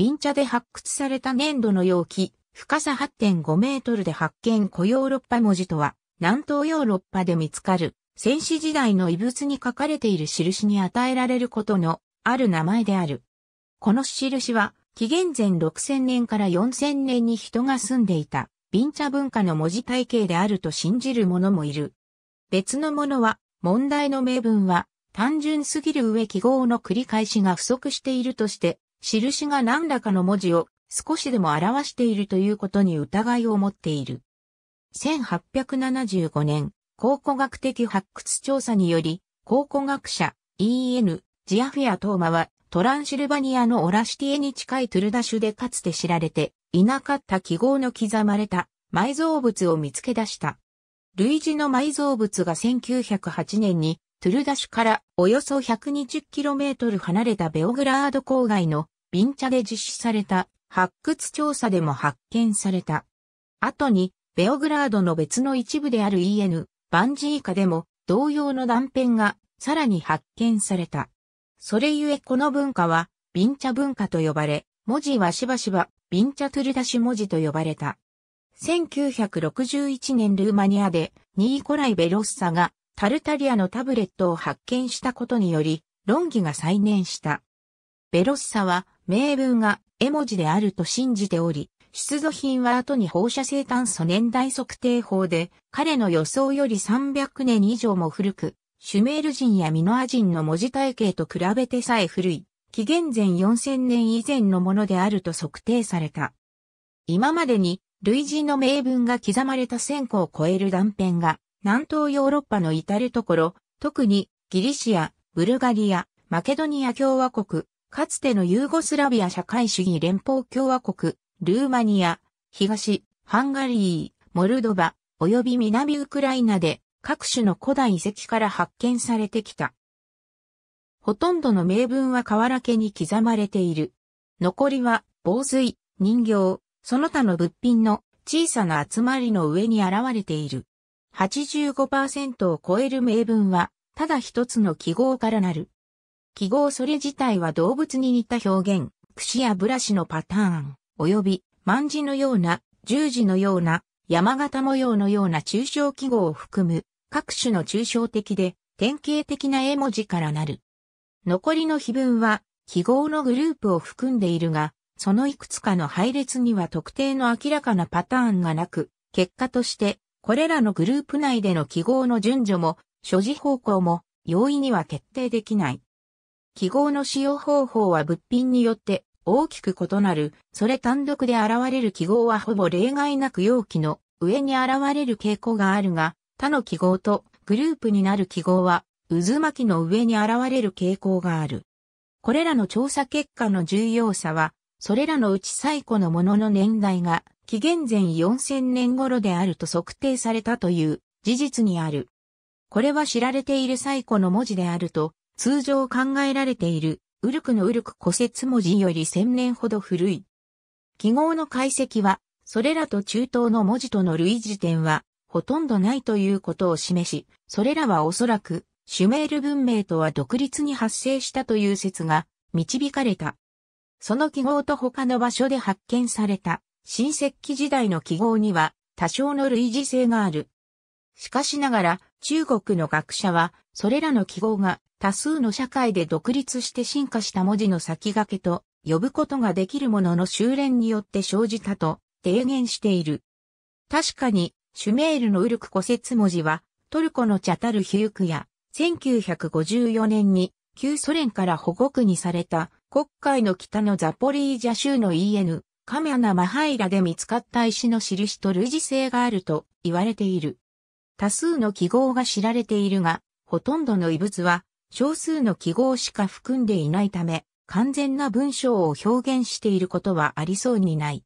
ビンチャで発掘された粘土の容器、深さ8.5メートルで発見古ヨーロッパ文字とは、南東ヨーロッパで見つかる、戦死時代の遺物に書かれている印に与えられることのある名前である。この印は、紀元前6000年から4000年に人が住んでいた、ビンチャ文化の文字体系であると信じる者もいる。別の者は、問題の名文は、単純すぎる上記号の繰り返しが不足しているとして、印が何らかの文字を少しでも表しているということに疑いを持っている。1875年、考古学的発掘調査により、考古学者 E.N. ジアフィア・トーマは、トランシルバニアのオラシティエに近いトゥルダシュでかつて知られていなかった記号の刻まれた埋蔵物を見つけ出した。類似の埋蔵物が1908年にトゥルダシュからおよそ 120km 離れたベオグラード郊外のビンチャで実施された発掘調査でも発見された。後に、ベオグラードの別の一部である EN、バンジーカでも同様の断片がさらに発見された。それゆえこの文化は、ビンチャ文化と呼ばれ、文字はしばしば、ビンチャトゥルダシ文字と呼ばれた。1961年ルーマニアで、ニーコライ・ベロッサが、タルタリアのタブレットを発見したことにより、論議が再燃した。ベロッサは、名分が絵文字であると信じており、出土品は後に放射性炭素年代測定法で、彼の予想より300年以上も古く、シュメール人やミノア人の文字体系と比べてさえ古い、紀元前4000年以前のものであると測定された。今までに、類似の名文が刻まれた1000個を超える断片が、南東ヨーロッパの至るところ、特にギリシア、ブルガリア、マケドニア共和国、かつてのユーゴスラビア社会主義連邦共和国、ルーマニア、東、ハンガリー、モルドバ、及び南ウクライナで各種の古代遺跡から発見されてきた。ほとんどの名文は瓦家に刻まれている。残りは、防水、人形、その他の物品の小さな集まりの上に現れている。85%を超える名文は、ただ一つの記号からなる。記号それ自体は動物に似た表現、櫛やブラシのパターン、及び、万字のような、十字のような、山形模様のような抽象記号を含む、各種の抽象的で、典型的な絵文字からなる。残りの碑文は、記号のグループを含んでいるが、そのいくつかの配列には特定の明らかなパターンがなく、結果として、これらのグループ内での記号の順序も、所持方向も、容易には決定できない。記号の使用方法は物品によって大きく異なる、それ単独で現れる記号はほぼ例外なく容器の上に現れる傾向があるが、他の記号とグループになる記号は渦巻きの上に現れる傾向がある。これらの調査結果の重要さは、それらのうち最古のものの年代が紀元前4000年頃であると測定されたという事実にある。これは知られている最古の文字であると通常考えられている、ウルクのウルク古説文字より千年ほど古い。記号の解析は、それらと中東の文字との類似点は、ほとんどないということを示し、それらはおそらく、シュメール文明とは独立に発生したという説が導かれた。その記号と他の場所で発見された新石器時代の記号には多少の類似性がある。しかしながら中国の学者は、それらの記号が多数の社会で独立して進化した文字の先駆けと呼ぶことができるものの修練によって生じたと提言している。確かに、シュメールのウルク古説文字は、トルコのチャタルヒュークや、1954年に旧ソ連から保護区にされた国会の北のザポリージャ州の EN、カミャナマハイラで見つかった石の印と類似性があると言われている。多数の記号が知られているが、ほとんどの異物は少数の記号しか含んでいないため、完全な文章を表現していることはありそうにない。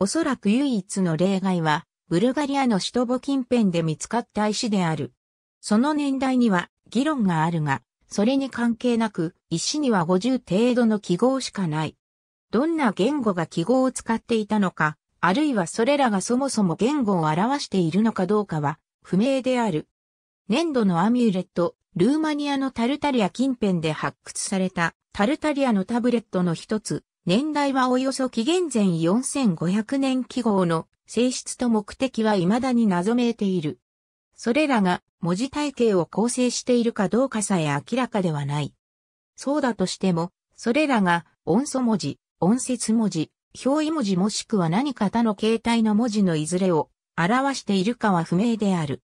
おそらく唯一の例外は、ブルガリアの首都ボ近辺で見つかった石である。その年代には議論があるが、それに関係なく、石には50程度の記号しかない。どんな言語が記号を使っていたのか、あるいはそれらがそもそも言語を表しているのかどうかは不明である。粘土のアミュレット、ルーマニアのタルタリア近辺で発掘されたタルタリアのタブレットの一つ、年代はおよそ紀元前4500年記号の性質と目的は未だに謎めいている。それらが文字体系を構成しているかどうかさえ明らかではない。そうだとしても、それらが音素文字、音節文字、表意文字もしくは何か他の形態の文字のいずれを表しているかは不明である。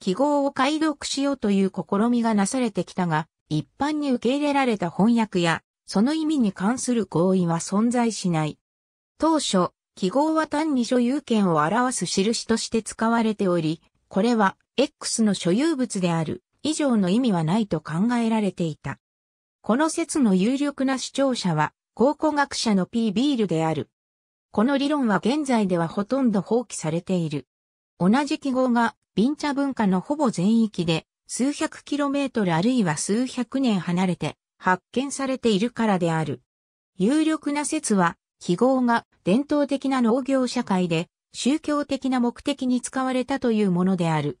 記号を解読しようという試みがなされてきたが、一般に受け入れられた翻訳や、その意味に関する合意は存在しない。当初、記号は単に所有権を表す印として使われており、これは X の所有物である以上の意味はないと考えられていた。この説の有力な主張者は、考古学者の P. ビールである。この理論は現在ではほとんど放棄されている。同じ記号がビンチャ文化のほぼ全域で数百キロメートルあるいは数百年離れて発見されているからである。有力な説は、記号が伝統的な農業社会で宗教的な目的に使われたというものである。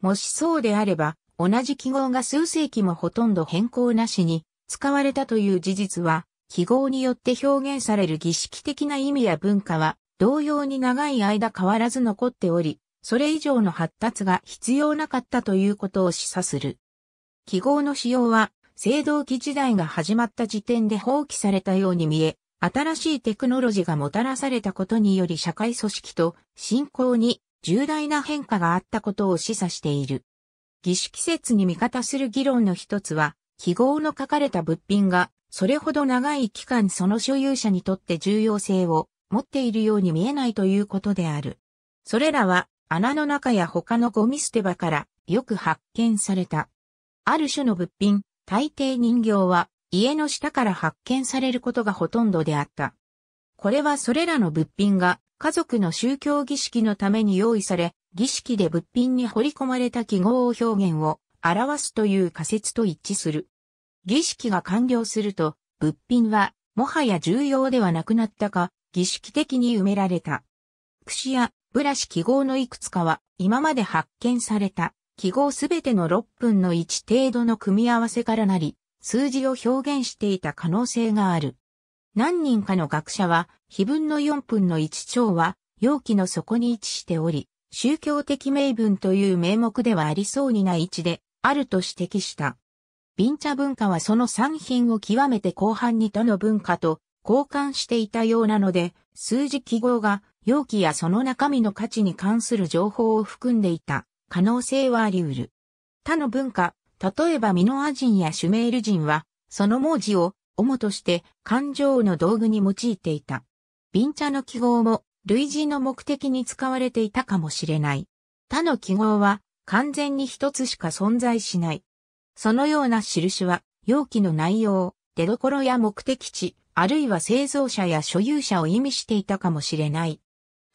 もしそうであれば、同じ記号が数世紀もほとんど変更なしに使われたという事実は、記号によって表現される儀式的な意味や文化は同様に長い間変わらず残っており、それ以上の発達が必要なかったということを示唆する。記号の使用は、青銅器時代が始まった時点で放棄されたように見え、新しいテクノロジーがもたらされたことにより社会組織と信仰に重大な変化があったことを示唆している。儀式説に味方する議論の一つは、記号の書かれた物品が、それほど長い期間その所有者にとって重要性を持っているように見えないということである。それらは穴の中や他のゴミ捨て場からよく発見された。ある種の物品、大抵人形は家の下から発見されることがほとんどであった。これはそれらの物品が家族の宗教儀式のために用意され、儀式で物品に彫り込まれた記号を表現を表すという仮説と一致する。儀式が完了すると、物品はもはや重要ではなくなったか、儀式的に埋められた。櫛やブラシ記号のいくつかは今まで発見された記号すべての6分の1程度の組み合わせからなり、数字を表現していた可能性がある。何人かの学者は、碑文の4分の1長は、容器の底に位置しており、宗教的名分という名目ではありそうにない位置で、あると指摘した。ビンチャ文化はその産品を極めて後半に他の文化と交換していたようなので、数字記号が容器やその中身の価値に関する情報を含んでいた可能性はあり得る。他の文化、例えばミノア人やシュメール人は、その文字を主として感情の道具に用いていた。瓶茶の記号も類似の目的に使われていたかもしれない。他の記号は完全に一つしか存在しない。そのような印は容器の内容、出所や目的地、あるいは製造者や所有者を意味していたかもしれない。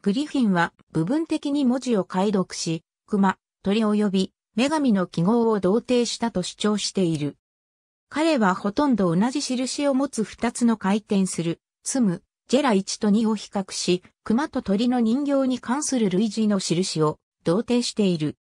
グリフィンは部分的に文字を解読し、熊、鳥及び女神の記号を同定したと主張している。彼はほとんど同じ印を持つ二つの回転する、ツム、ジェラ1と2を比較し、熊と鳥の人形に関する類似の印を同定している。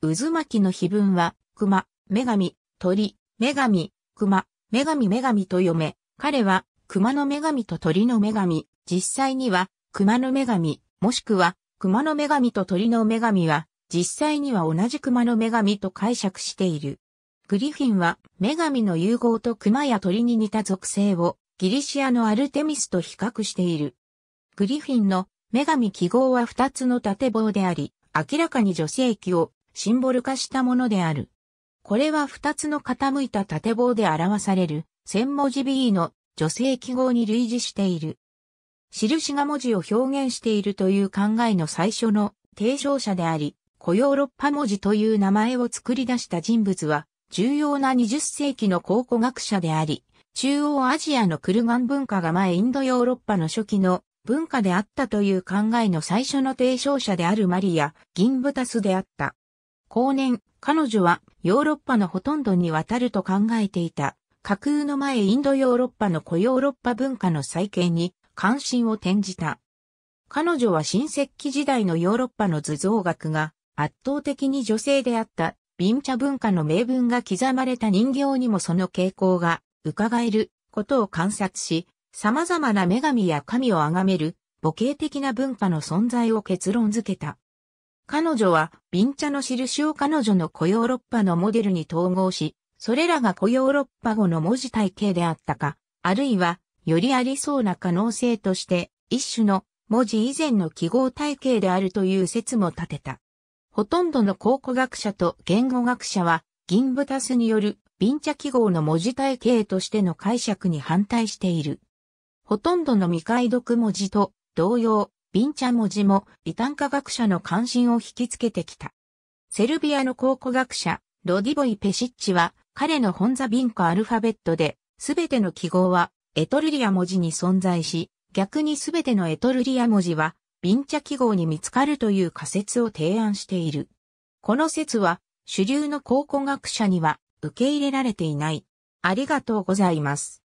渦巻きの碑文は、熊、女神、鳥、女神、熊、女神女神と読め、彼は熊の女神と鳥の女神、実際には、熊の女神、もしくは、熊の女神と鳥の女神は、実際には同じ熊の女神と解釈している。グリフィンは、女神の融合と熊や鳥に似た属性を、ギリシアのアルテミスと比較している。グリフィンの女神記号は2つの縦棒であり、明らかに女性器をシンボル化したものである。これは2つの傾いた縦棒で表される、千文字 B の女性記号に類似している。印が文字を表現しているという考えの最初の提唱者であり、古ヨーロッパ文字という名前を作り出した人物は、重要な20世紀の考古学者であり、中央アジアのクルガン文化が前インドヨーロッパの初期の文化であったという考えの最初の提唱者であるマリア・ギンブタスであった。後年、彼女はヨーロッパのほとんどにわたると考えていた架空の前インドヨーロッパの古ヨーロッパ文化の再建に関心を転じた。彼女は新石器時代のヨーロッパの図像学が圧倒的に女性であったビンチャ文化の名文が刻まれた人形にもその傾向が伺えることを観察し、様々な女神や神を崇める母系的な文化の存在を結論づけた。彼女は、ビンチャの印を彼女の古ヨーロッパのモデルに統合し、それらが古ヨーロッパ語の文字体系であったか、あるいは、よりありそうな可能性として、一種の文字以前の記号体系であるという説も立てた。ほとんどの考古学者と言語学者は、銀ブタスによるビンチャ記号の文字体系としての解釈に反対している。ほとんどの未解読文字と同様、ビンチャ文字も異端科学者の関心を引きつけてきた。セルビアの考古学者、ロディボイ・ペシッチは、彼の本座ビンカアルファベットで、すべての記号はエトルリア文字に存在し、逆にすべてのエトルリア文字は、ビンチャ記号に見つかるという仮説を提案している。この説は、主流の考古学者には受け入れられていない。ありがとうございます。